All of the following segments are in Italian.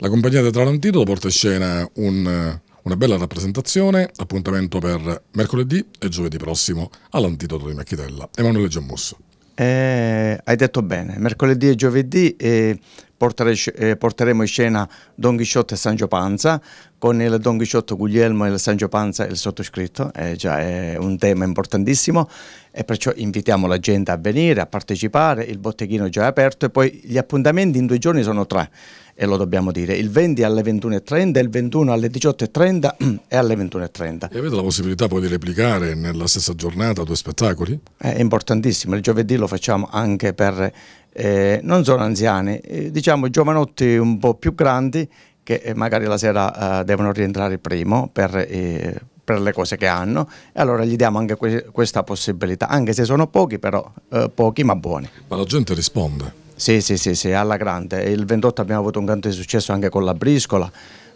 La compagnia teatrale un porta in scena un, una bella rappresentazione, appuntamento per mercoledì e giovedì prossimo all'Antidoto di Macchitella. Emanuele Giammusso. Eh, hai detto bene, mercoledì e giovedì eh, portere, eh, porteremo in scena Don Chisciotte e San Giopanza con il Don Chisciotte Guglielmo e il San Giopanza e il sottoscritto, è eh, già è un tema importantissimo e perciò invitiamo la gente a venire, a partecipare, il botteghino è già aperto e poi gli appuntamenti in due giorni sono tre e lo dobbiamo dire, il 20 alle 21.30, il 21 alle 18.30 e alle 21.30. E avete la possibilità poi di replicare nella stessa giornata due spettacoli? È importantissimo, il giovedì lo facciamo anche per eh, non solo anziani, eh, diciamo giovanotti un po' più grandi che eh, magari la sera eh, devono rientrare primo per eh, per le cose che hanno e allora gli diamo anche que questa possibilità, anche se sono pochi, però eh, pochi ma buoni. Ma la gente risponde. Sì, sì, sì, sì, alla grande. Il 28 abbiamo avuto un grande successo anche con la briscola,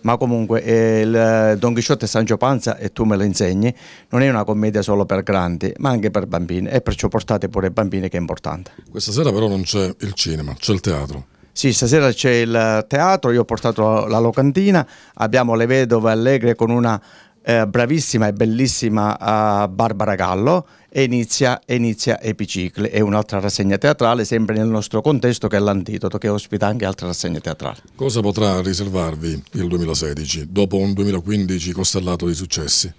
ma comunque eh, il Don Chisciotte e Sancio Panza, e tu me lo insegni, non è una commedia solo per grandi, ma anche per bambini, e perciò portate pure i bambini che è importante. Questa sera però non c'è il cinema, c'è il teatro. Sì, stasera c'è il teatro, io ho portato la locantina, abbiamo le vedove allegre con una eh, bravissima e bellissima eh, Barbara Gallo e inizia, inizia Epicicle, è un'altra rassegna teatrale, sempre nel nostro contesto che è l'Antidoto, che ospita anche altre rassegne teatrali. Cosa potrà riservarvi il 2016, dopo un 2015 costellato di successi?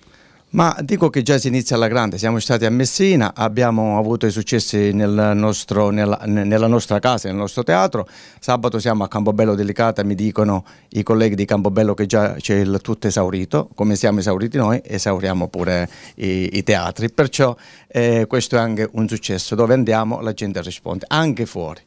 Ma dico che già si inizia alla grande, siamo stati a Messina, abbiamo avuto i successi nel nostro, nella, nella, nostra casa, nel nostro teatro, sabato siamo a Campobello Delicata, mi dicono i colleghi di Campobello che già c'è il tutto esaurito, come siamo esauriti noi esauriamo pure i, i teatri, perciò eh, questo è anche un successo, dove andiamo la gente risponde, anche fuori.